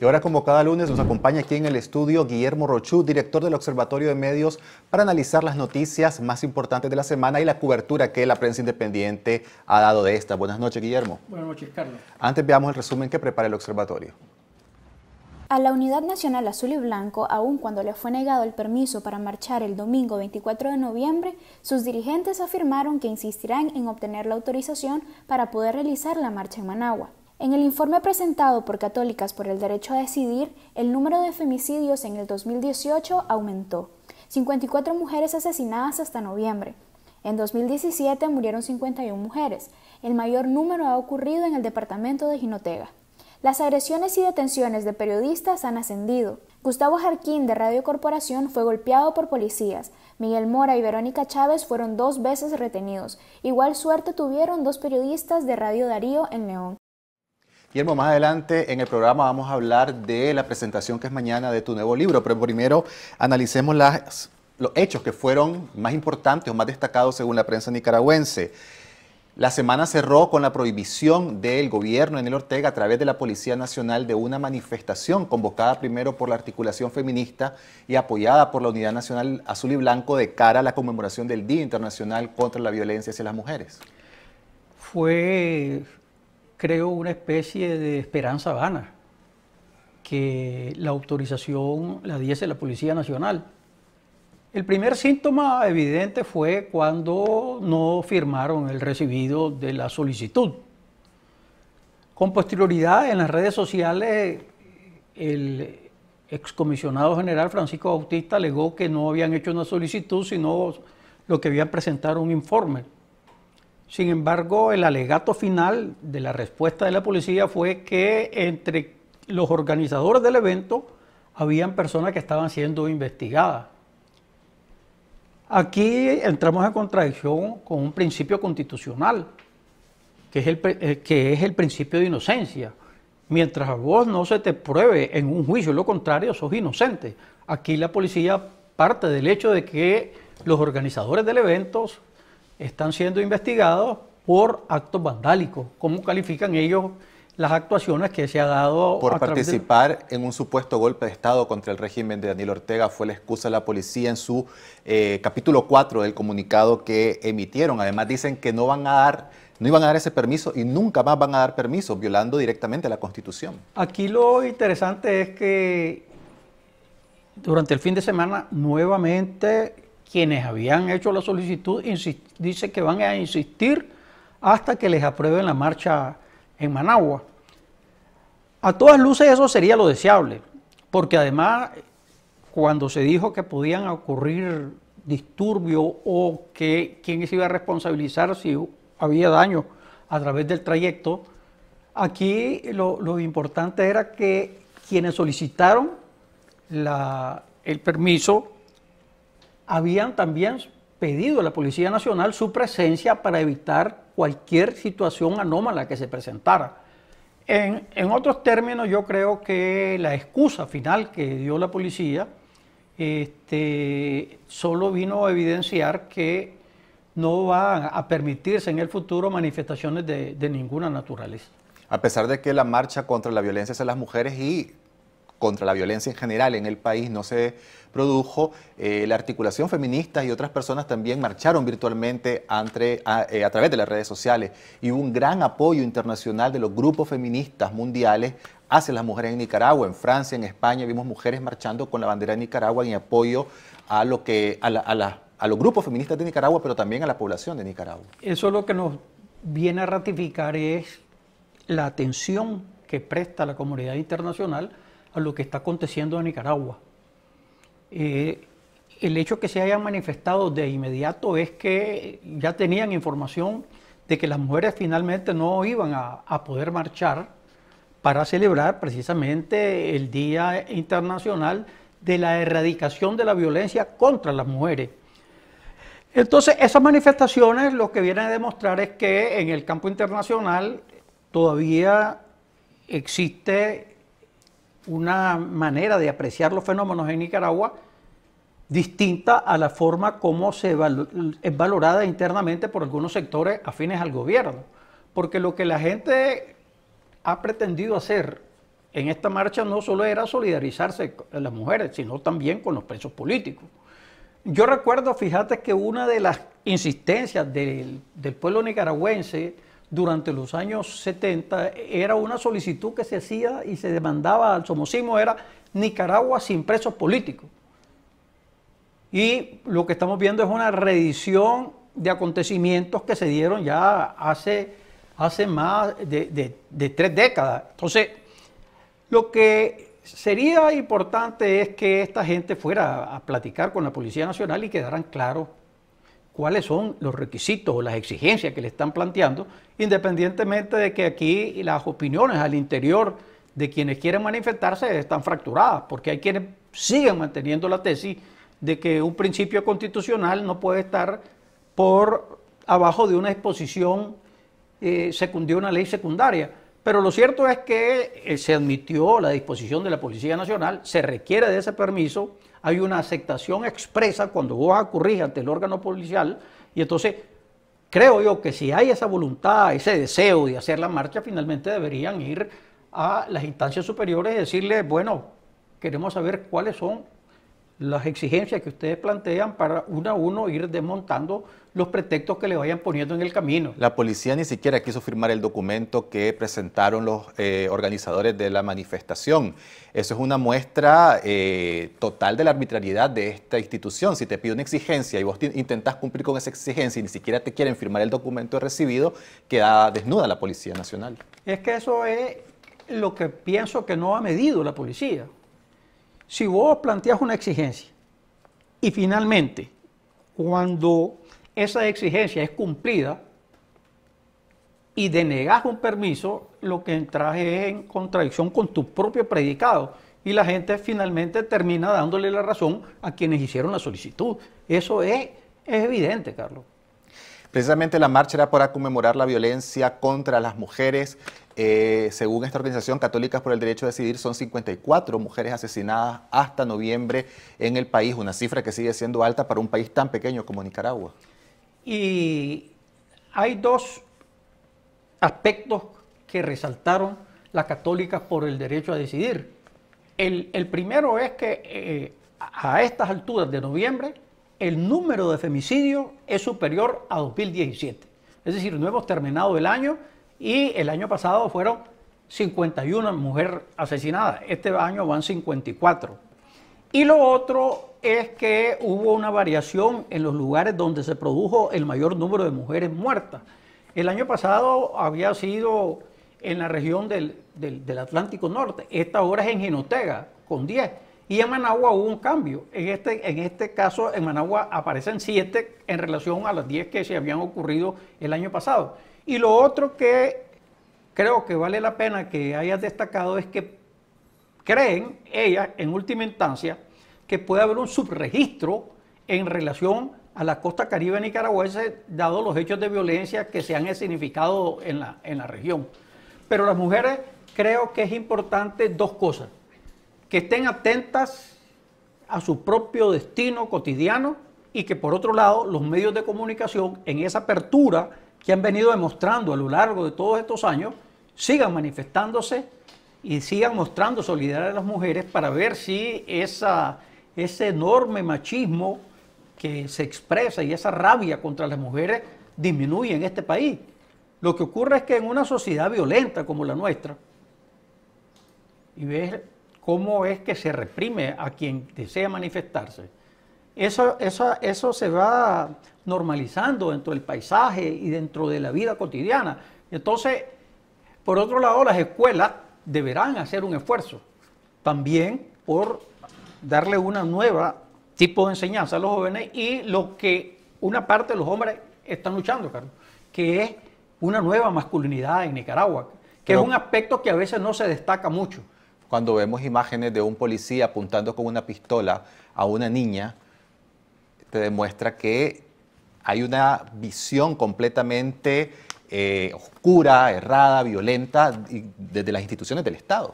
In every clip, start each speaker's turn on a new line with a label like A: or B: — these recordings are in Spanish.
A: Y ahora, como cada lunes, nos acompaña aquí en el estudio Guillermo Rochú, director del Observatorio de Medios, para analizar las noticias más importantes de la semana y la cobertura que la prensa independiente ha dado de esta. Buenas noches, Guillermo.
B: Buenas noches, Carlos.
A: Antes veamos el resumen que prepara el Observatorio.
B: A la Unidad Nacional Azul y Blanco, aun cuando le fue negado el permiso para marchar el domingo 24 de noviembre, sus dirigentes afirmaron que insistirán en obtener la autorización para poder realizar la marcha en Managua. En el informe presentado por Católicas por el Derecho a Decidir, el número de femicidios en el 2018 aumentó. 54 mujeres asesinadas hasta noviembre. En 2017 murieron 51 mujeres. El mayor número ha ocurrido en el departamento de Jinotega. Las agresiones y detenciones de periodistas han ascendido. Gustavo Jarquín de Radio Corporación fue golpeado por policías. Miguel Mora y Verónica Chávez fueron dos veces retenidos. Igual suerte tuvieron dos periodistas de Radio Darío en León.
A: Guillermo, más adelante en el programa vamos a hablar de la presentación que es mañana de tu nuevo libro, pero primero analicemos los hechos que fueron más importantes o más destacados según la prensa nicaragüense. La semana cerró con la prohibición del gobierno en el Ortega a través de la Policía Nacional de una manifestación convocada primero por la articulación feminista y apoyada por la Unidad Nacional Azul y Blanco de cara a la conmemoración del Día Internacional contra la Violencia hacia las Mujeres.
B: Fue creo, una especie de esperanza vana, que la autorización la diese la Policía Nacional. El primer síntoma evidente fue cuando no firmaron el recibido de la solicitud. Con posterioridad en las redes sociales, el excomisionado general Francisco Bautista alegó que no habían hecho una solicitud, sino lo que habían presentado un informe. Sin embargo, el alegato final de la respuesta de la policía fue que entre los organizadores del evento habían personas que estaban siendo investigadas. Aquí entramos en contradicción con un principio constitucional, que es el, eh, que es el principio de inocencia. Mientras a vos no se te pruebe en un juicio lo contrario, sos inocente. Aquí la policía parte del hecho de que los organizadores del evento están siendo investigados por actos vandálicos. ¿Cómo califican ellos las actuaciones que se ha dado. Por participar
A: en un supuesto golpe de Estado contra el régimen de Daniel Ortega fue la excusa de la policía en su eh, capítulo 4 del comunicado que emitieron. Además dicen que no van a dar, no iban a dar ese permiso y nunca más van a dar permiso, violando directamente la Constitución.
B: Aquí lo interesante es que durante el fin de semana nuevamente quienes habían hecho la solicitud dice que van a insistir hasta que les aprueben la marcha en Managua. A todas luces eso sería lo deseable, porque además cuando se dijo que podían ocurrir disturbios o que quién se iba a responsabilizar si había daño a través del trayecto, aquí lo, importante era que quienes solicitaron el permiso habían también pedido a la Policía Nacional su presencia para evitar cualquier situación anómala que se presentara. En, en otros términos, yo creo que la excusa final que dio la policía este, solo vino a evidenciar que no van a permitirse en el futuro manifestaciones de, de ninguna naturaleza.
A: A pesar de que la marcha contra la violencia hacia las mujeres y contra la violencia en general en el país no se produjo. Eh, la articulación feminista y otras personas también marcharon virtualmente entre, eh, a, través de las redes sociales y un gran apoyo internacional de los grupos feministas mundiales hacia las mujeres en Nicaragua, en Francia, en España. Vimos mujeres marchando con la bandera de Nicaragua en apoyo a, lo que, a los grupos feministas de Nicaragua, pero también a la población de Nicaragua.
B: Eso lo que nos viene a ratificar es la atención que presta la comunidad internacional a lo que está aconteciendo en Nicaragua. Eh, el hecho que se haya manifestado de inmediato es que ya tenían información de que las mujeres finalmente no iban a, a poder marchar para celebrar precisamente el Día Internacional de la Erradicación de la Violencia contra las Mujeres. Entonces, esas manifestaciones lo que vienen a demostrar es que en el campo internacional todavía existe una manera de apreciar los fenómenos en Nicaragua distinta a la forma como se es valorada internamente por algunos sectores afines al gobierno. Porque lo que la gente ha pretendido hacer en esta marcha no solo era solidarizarse con las mujeres, sino también con los presos políticos. Yo recuerdo, fíjate, que una de las insistencias del, del pueblo nicaragüense durante los años 70 era una solicitud que se hacía y se demandaba al somocismo, era Nicaragua sin presos políticos. Y lo que estamos viendo es una reedición de acontecimientos que se dieron ya hace, hace más de, de tres décadas. Entonces, lo que sería importante es que esta gente fuera a platicar con la Policía Nacional y quedaran claros cuáles son los requisitos o las exigencias que le están planteando, independientemente de que aquí las opiniones al interior de quienes quieren manifestarse están fracturadas, porque hay quienes siguen manteniendo la tesis de que un principio constitucional no puede estar por abajo de una exposición eh, de una ley secundaria. Pero lo cierto es que eh, se admitió la disposición de la Policía Nacional, se requiere de ese permiso, hay una aceptación expresa cuando vos acurrís ante el órgano policial y entonces creo yo que si hay esa voluntad, ese deseo de hacer la marcha, finalmente deberían ir a las instancias superiores y decirle, bueno, queremos saber cuáles son las exigencias que ustedes plantean para uno a uno ir desmontando los pretextos que le vayan poniendo en el camino.
A: La policía ni siquiera quiso firmar el documento que presentaron los eh, organizadores de la manifestación. Eso es una muestra eh, total de la arbitrariedad de esta institución. Si te pide una exigencia y vos intentás cumplir con esa exigencia y ni siquiera te quieren firmar el documento recibido, queda desnuda la Policía Nacional.
B: Es que eso es lo que pienso que no ha medido la policía. Si vos planteas una exigencia y finalmente, cuando esa exigencia es cumplida y denegas un permiso, lo que entras es en contradicción con tu propio predicado y la gente finalmente termina dándole la razón a quienes hicieron la solicitud. Eso es, es evidente, Carlos.
A: Precisamente la marcha era para conmemorar la violencia contra las mujeres. Eh, según esta organización, Católicas por el Derecho a Decidir, son 54 mujeres asesinadas hasta noviembre en el país, una cifra que sigue siendo alta para un país tan pequeño como Nicaragua.
B: Y hay dos aspectos que resaltaron las católicas por el derecho a decidir. El, primero es que eh, a estas alturas de noviembre el número de femicidios es superior a 2017. Es decir, no hemos terminado el año y el año pasado fueron 51 mujeres asesinadas. Este año van 54. Y lo otro es que hubo una variación en los lugares donde se produjo el mayor número de mujeres muertas. El año pasado había sido en la región del, Atlántico Norte. Esta hora es en Ginotega, con 10 y en Managua hubo un cambio. En este, en este caso, en Managua aparecen siete en relación a las diez que se habían ocurrido el año pasado. Y lo otro que creo que vale la pena que hayas destacado es que creen ellas, en última instancia, que puede haber un subregistro en relación a la costa caribe nicaragüense, dado los hechos de violencia que se han significado en en la región. Pero las mujeres creo que es importante dos cosas que estén atentas a su propio destino cotidiano y que por otro lado los medios de comunicación en esa apertura que han venido demostrando a lo largo de todos estos años sigan manifestándose y sigan mostrando solidaridad a las mujeres para ver si esa, ese enorme machismo que se expresa y esa rabia contra las mujeres disminuye en este país. Lo que ocurre es que en una sociedad violenta como la nuestra, y ves cómo es que se reprime a quien desea manifestarse. Eso, eso, eso se va normalizando dentro del paisaje y dentro de la vida cotidiana. Entonces, por otro lado, las escuelas deberán hacer un esfuerzo también por darle una nueva tipo de enseñanza a los jóvenes y lo que una parte de los hombres están luchando, Carlos, que es una
A: nueva masculinidad en Nicaragua, que es un aspecto que a veces no se destaca mucho cuando vemos imágenes de un policía apuntando con una pistola a una niña, te demuestra que hay una visión completamente eh, oscura, errada, violenta desde las instituciones del Estado.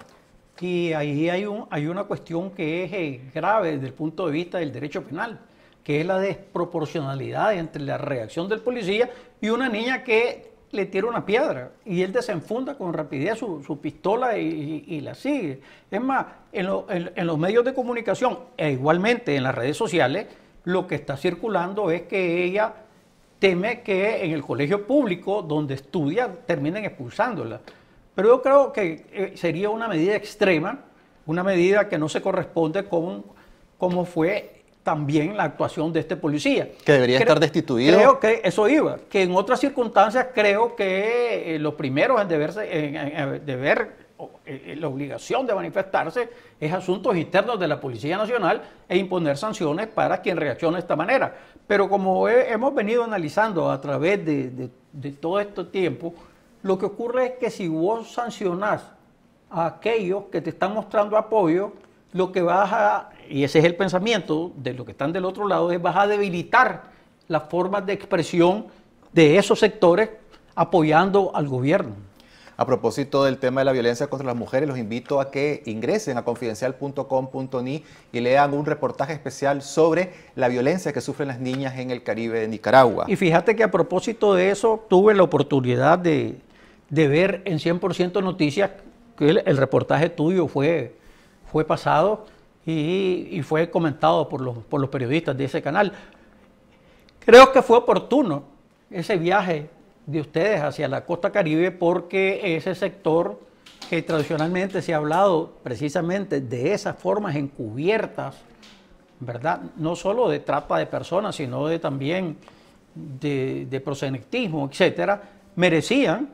A: Y
B: ahí hay, una cuestión que es eh, grave desde el punto de vista del derecho penal, que es la desproporcionalidad entre la reacción del policía y una niña que le tira una piedra y él desenfunda con rapidez su, pistola y, la sigue. Es más, en, en, los medios de comunicación e igualmente en las redes sociales, lo que está circulando es que ella teme que en el colegio público donde estudia terminen expulsándola. Pero yo creo que eh, sería una medida extrema, una medida que no se corresponde con cómo fue también la actuación de este policía. Que debería estar
A: destituido. Creo
B: que eso iba, que en otras circunstancias creo que eh, lo primero primeros en, deberse, de ver eh, eh, la obligación de manifestarse es asuntos internos de la Policía Nacional e imponer sanciones para quien reaccione de esta manera. Pero como hemos venido analizando a través de, de todo este tiempo, lo que ocurre es que si vos sancionás a aquellos que te están mostrando apoyo, lo que vas a y ese es el pensamiento de los que están del otro lado, es vas a
A: debilitar las formas de expresión de esos sectores apoyando al gobierno. A propósito del tema de la violencia contra las mujeres, los invito a que ingresen a confidencial.com.ni y lean un reportaje especial sobre la violencia que sufren las niñas en el Caribe de Nicaragua. Y fíjate que a propósito
B: de eso, tuve la oportunidad de, ver en 100% Noticias que el, reportaje tuyo fue, fue pasado y, fue comentado por los, periodistas de ese canal. Creo que fue oportuno ese viaje de ustedes hacia la costa caribe porque ese sector que tradicionalmente se ha hablado precisamente de esas formas encubiertas, ¿verdad? No solo de trata de personas, sino de también de, prosenectismo, etc., etcétera, merecían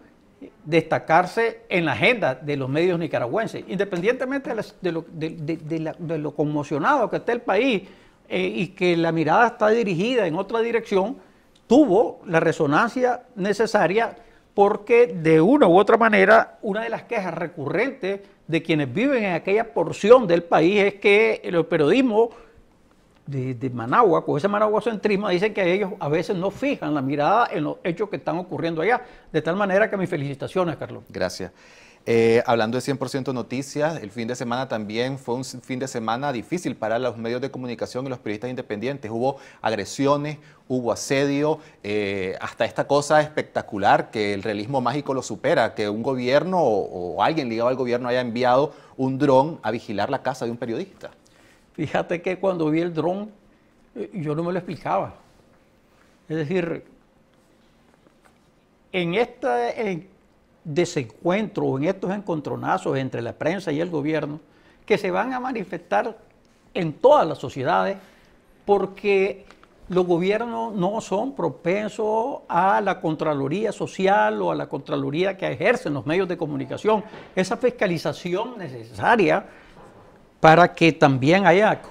B: destacarse en la agenda de los medios nicaragüenses, independientemente de, lo, conmocionado que esté el país eh, y que la mirada está dirigida en otra dirección, tuvo la resonancia necesaria porque de una u otra manera una de las quejas recurrentes de quienes viven en aquella porción del país es que el periodismo de, Managua, con ese managuacentrismo, dicen que ellos a veces no fijan la mirada en los hechos que están ocurriendo allá. De tal manera que mis felicitaciones, Carlos.
A: Gracias. Eh, hablando de 100% noticias, el fin de semana también fue un fin de semana difícil para los medios de comunicación y los periodistas independientes. Hubo agresiones, hubo asedio, eh, hasta esta cosa espectacular que el realismo mágico lo supera, que un gobierno o alguien ligado al gobierno haya enviado un dron a vigilar la casa de un periodista. Fíjate que cuando vi el dron, eh, yo no me lo
B: explicaba. Es decir, en este desencuentro, en estos encontronazos entre la prensa y el gobierno, que se van a manifestar en todas las sociedades, porque los gobiernos no son propensos a la Contraloría Social o a la Contraloría que ejercen los medios de comunicación. Esa fiscalización necesaria para que también haya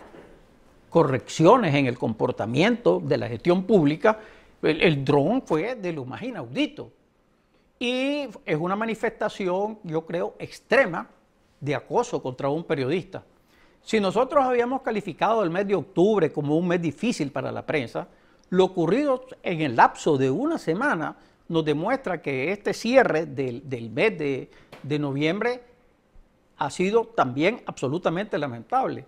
B: correcciones en el comportamiento de la gestión pública. El, dron fue de lo más inaudito y es una manifestación, yo creo, extrema de acoso contra un periodista. Si nosotros habíamos calificado el mes de octubre como un mes difícil para la prensa, lo ocurrido en el lapso de una semana nos demuestra que este cierre del, mes de, de noviembre ha sido también absolutamente lamentable.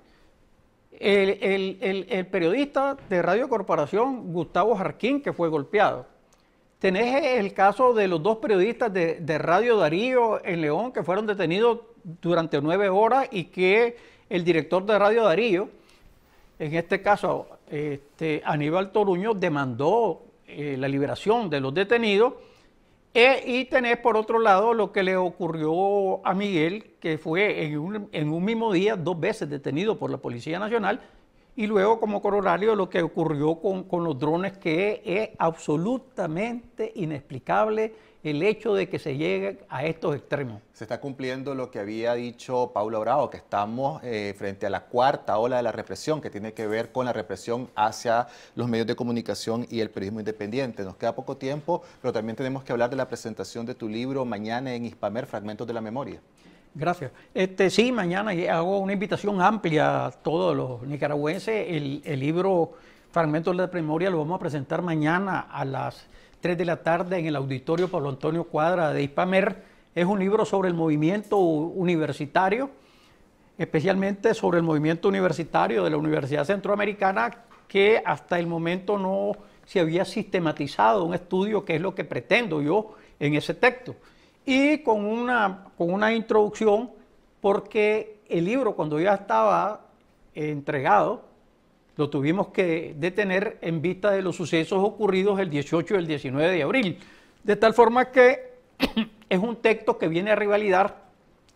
B: El, periodista de Radio Corporación, Gustavo Jarquín, que fue golpeado. Tenés el caso de los dos periodistas de, Radio Darío en León que fueron detenidos durante nueve horas y que el director de Radio Darío, en este caso este, Aníbal Toruño, demandó eh, la liberación de los detenidos y e, tenés por otro lado lo que le ocurrió a Miguel, que fue en en un mismo día dos veces detenido por la Policía Nacional y luego, como corolario, lo que ocurrió con, los drones, que es, absolutamente inexplicable el hecho
A: de que se llegue a estos extremos. Se está cumpliendo lo que había dicho Paula Bravo, que estamos eh, frente a la cuarta ola de la represión, que tiene que ver con la represión hacia los medios de comunicación y el periodismo independiente. Nos queda poco tiempo, pero también tenemos que hablar de la presentación de tu libro mañana en Hispamer, Fragmentos de la Memoria.
B: Gracias. Este, sí, mañana hago una invitación amplia a todos los nicaragüenses. El, libro Fragmentos de la primoria lo vamos a presentar mañana a las 3 de la tarde en el auditorio Pablo Antonio Cuadra de IPAMER. Es un libro sobre el movimiento universitario, especialmente sobre el movimiento universitario de la Universidad Centroamericana, que hasta el momento no se había sistematizado un estudio que es lo que pretendo yo en ese texto y con una, con una introducción porque el libro cuando ya estaba eh, entregado, lo tuvimos que detener en vista de los sucesos ocurridos el 18 y el 19 de abril. De tal forma que es un texto que viene a revalidar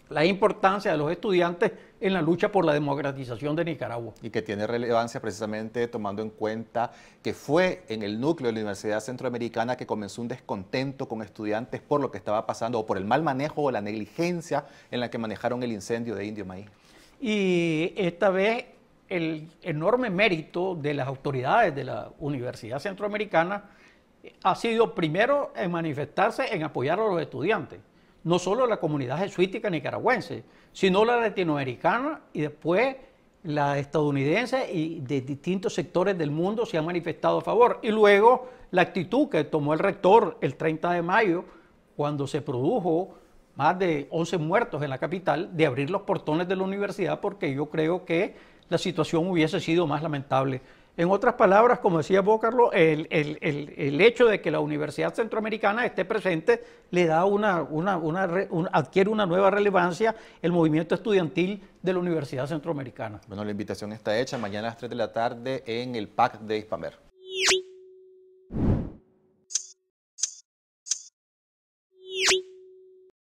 B: la importancia de los estudiantes en
A: la lucha por la democratización de Nicaragua. Y que tiene relevancia precisamente tomando en cuenta que fue en el núcleo de la Universidad Centroamericana que comenzó un descontento con estudiantes por lo que estaba pasando o por el mal manejo o la negligencia en la que manejaron el incendio de Indio Maíz.
B: Y esta vez el enorme mérito de las autoridades de la Universidad Centroamericana ha sido primero en manifestarse en apoyar a los estudiantes no solo la comunidad jesuítica nicaragüense, sino la latinoamericana y después la estadounidense y de distintos sectores del mundo se han manifestado a favor. Y luego la actitud que tomó el rector el 30 de mayo, cuando se produjo más de 11 muertos en la capital, de abrir los portones de la universidad, porque yo creo que la situación hubiese sido más lamentable. En otras palabras, como decía vos, el, hecho de que la Universidad Centroamericana esté presente le da una, una, adquiere una nueva relevancia el movimiento estudiantil de la Universidad Centroamericana.
A: Bueno, la invitación está hecha mañana a las 3 de la tarde en el PAC de Hispamer.